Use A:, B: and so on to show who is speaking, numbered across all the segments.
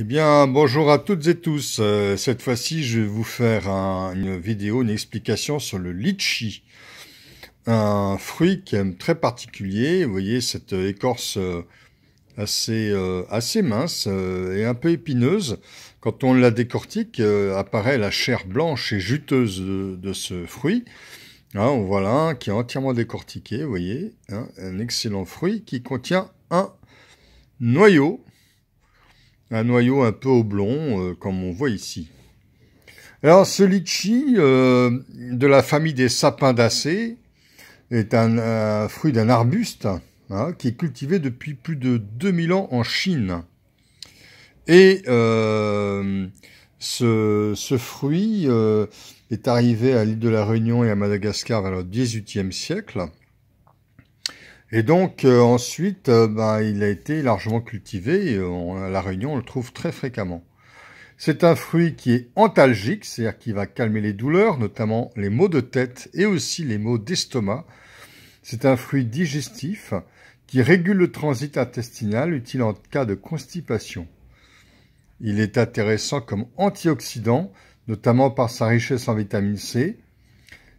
A: Eh bien, bonjour à toutes et tous. Euh, cette fois-ci, je vais vous faire une vidéo, une explication sur le litchi. Un fruit qui est très particulier. Vous voyez cette écorce euh, euh, assez, mince et un peu épineuse. Quand on la décortique, apparaît la chair blanche et juteuse de, ce fruit. Hein, on qui est entièrement décortiqué, vous voyez. Hein, un excellent fruit qui contient un noyau un noyau un peu oblong, euh, comme on voit ici. Alors ce litchi euh, de la famille des sapins d'acé est un, fruit d'un arbuste hein, qui est cultivé depuis plus de 2000 ans en Chine. Et euh, ce, ce, fruit est arrivé à l'île de la Réunion et à Madagascar vers le XVIIIe siècle. Et donc euh, ensuite, euh, ben, il a été largement cultivé. Et euh, à la Réunion, on le trouve très fréquemment. C'est un fruit qui est antalgique, c'est-à-dire qui va calmer les douleurs, notamment les maux de tête et aussi les maux d'estomac. C'est un fruit digestif qui régule le transit intestinal utile en cas de constipation. Il est intéressant comme antioxydant, notamment par sa richesse en vitamine C,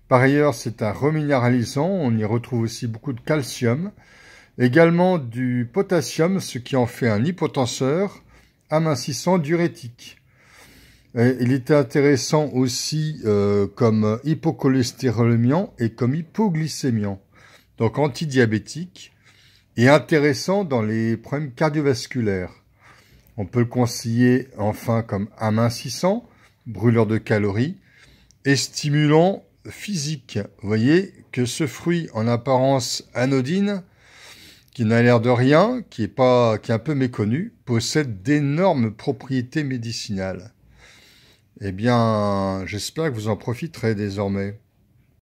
A: par ailleurs, c'est un reminéralisant, on y retrouve aussi beaucoup de calcium, également du potassium, ce qui en fait un hypotenseur, amincissant diurétique. il est intéressant aussi euh, comme hypocholestérolémiant et comme hypoglycémiant, donc antidiabétique, et intéressant dans les problèmes cardiovasculaires. On peut le conseiller enfin comme amincissant, brûleur de calories, et stimulant physique. Vous voyez que ce fruit en apparence anodine, qui n'a l'air de rien, qui est, pas, qui est un peu méconnu, possède d'énormes propriétés médicinales. Eh bien, j'espère que vous en profiterez désormais.